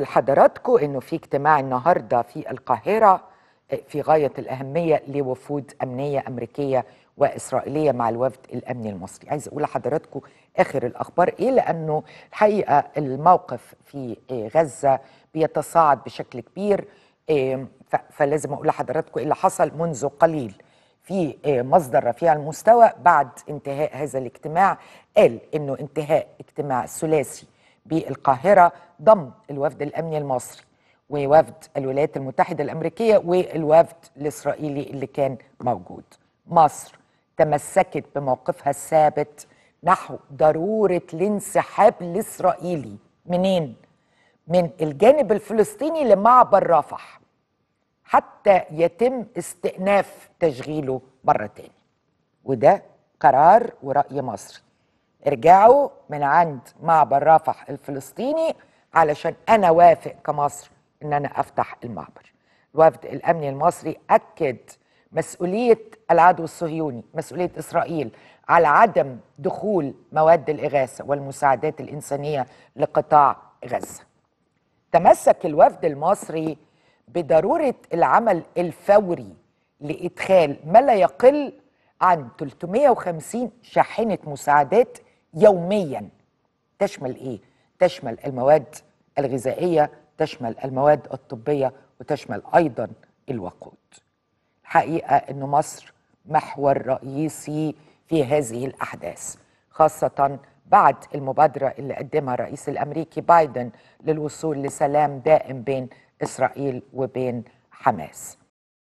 لحضراتكم انه في اجتماع النهارده في القاهره آه، في غايه الاهميه لوفود امنيه امريكيه واسرائيليه مع الوفد الامني المصري عايز اقول لحضراتكم اخر الاخبار ايه لانه الحقيقه الموقف في آه، غزه بيتصاعد بشكل كبير آه، فلازم اقول لحضراتكم ايه اللي حصل منذ قليل في مصدر رفيع المستوى بعد انتهاء هذا الاجتماع قال انه انتهاء اجتماع الثلاثي بالقاهرة ضم الوفد الأمني المصري ووفد الولايات المتحدة الأمريكية والوفد الإسرائيلي اللي كان موجود مصر تمسكت بموقفها الثابت نحو ضرورة الانسحاب الإسرائيلي منين؟ من الجانب الفلسطيني لمعبر رفح حتى يتم استئناف تشغيله مرة تاني وده قرار ورأي مصري ارجعوا من عند معبر رفح الفلسطيني علشان انا وافق كمصر ان انا افتح المعبر الوفد الامني المصري اكد مسؤوليه العدو الصهيوني مسؤوليه اسرائيل على عدم دخول مواد الاغاثه والمساعدات الانسانيه لقطاع غزه تمسك الوفد المصري بضروره العمل الفوري لادخال ما لا يقل عن 350 شاحنه مساعدات يوميا تشمل ايه تشمل المواد الغذائيه تشمل المواد الطبيه وتشمل ايضا الوقود الحقيقه ان مصر محور رئيسي في هذه الاحداث خاصه بعد المبادره اللي قدمها الرئيس الامريكي بايدن للوصول لسلام دائم بين اسرائيل وبين حماس